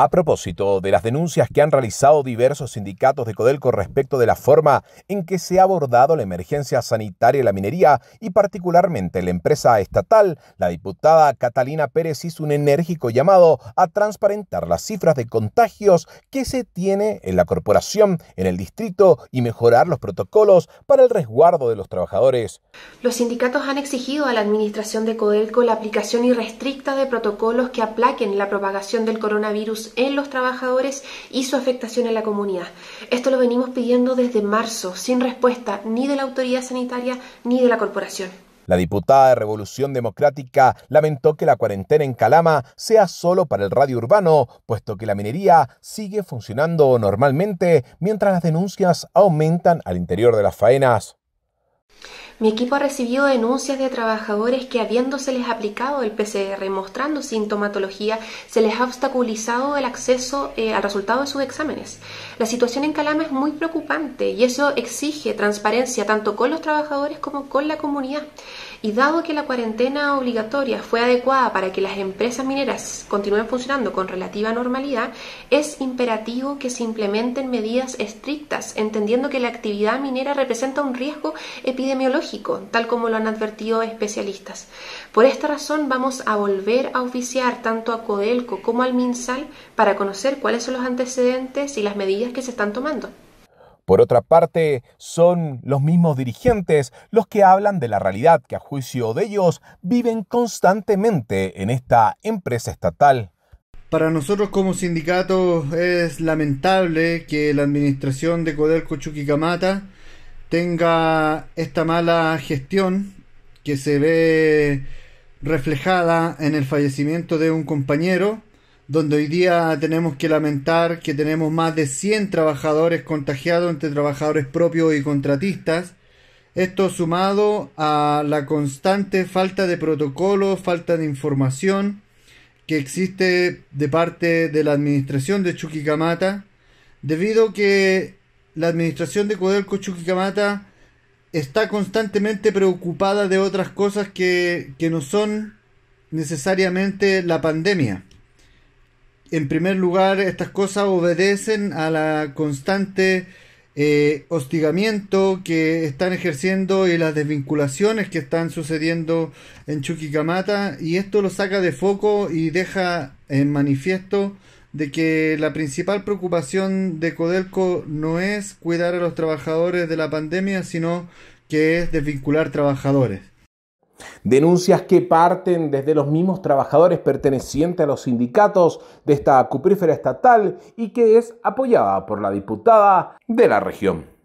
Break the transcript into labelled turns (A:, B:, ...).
A: A propósito de las denuncias que han realizado diversos sindicatos de Codelco respecto de la forma en que se ha abordado la emergencia sanitaria y la minería, y particularmente la empresa estatal, la diputada Catalina Pérez hizo un enérgico llamado a transparentar las cifras de contagios que se tiene en la corporación, en el distrito, y mejorar los protocolos para el resguardo de los trabajadores.
B: Los sindicatos han exigido a la administración de Codelco la aplicación irrestricta de protocolos que aplaquen la propagación del coronavirus en los trabajadores y su afectación en la comunidad. Esto lo venimos pidiendo desde marzo, sin respuesta ni de la autoridad sanitaria ni de la corporación.
A: La diputada de Revolución Democrática lamentó que la cuarentena en Calama sea solo para el radio urbano, puesto que la minería sigue funcionando normalmente mientras las denuncias aumentan al interior de las faenas.
B: Mi equipo ha recibido denuncias de trabajadores que habiéndoseles aplicado el PCR mostrando sintomatología, se les ha obstaculizado el acceso eh, al resultado de sus exámenes. La situación en Calama es muy preocupante y eso exige transparencia tanto con los trabajadores como con la comunidad. Y dado que la cuarentena obligatoria fue adecuada para que las empresas mineras continúen funcionando con relativa normalidad, es imperativo que se implementen medidas estrictas, entendiendo que la actividad minera representa un riesgo epidemiológico, tal como lo han advertido especialistas. Por esta razón vamos a volver a oficiar tanto a Codelco como al MinSal para conocer cuáles son los antecedentes y las medidas que se están tomando.
A: Por otra parte, son los mismos dirigentes los que hablan de la realidad que a juicio de ellos
C: viven constantemente en esta empresa estatal. Para nosotros como sindicato es lamentable que la administración de Coderco Chuquicamata tenga esta mala gestión que se ve reflejada en el fallecimiento de un compañero donde hoy día tenemos que lamentar que tenemos más de 100 trabajadores contagiados entre trabajadores propios y contratistas. Esto sumado a la constante falta de protocolo, falta de información que existe de parte de la administración de Chuquicamata, debido que la administración de Codelco Chuquicamata está constantemente preocupada de otras cosas que no son necesariamente la pandemia en primer lugar, estas cosas obedecen a la constante eh, hostigamiento que están ejerciendo y las desvinculaciones que están sucediendo en Chuquicamata y esto lo saca de foco y deja en manifiesto de que la principal preocupación de Codelco no es cuidar a los trabajadores de la pandemia, sino que es desvincular trabajadores. Denuncias
A: que parten desde los mismos trabajadores pertenecientes a los sindicatos de esta
C: cuprífera estatal y que es apoyada por la diputada de la región.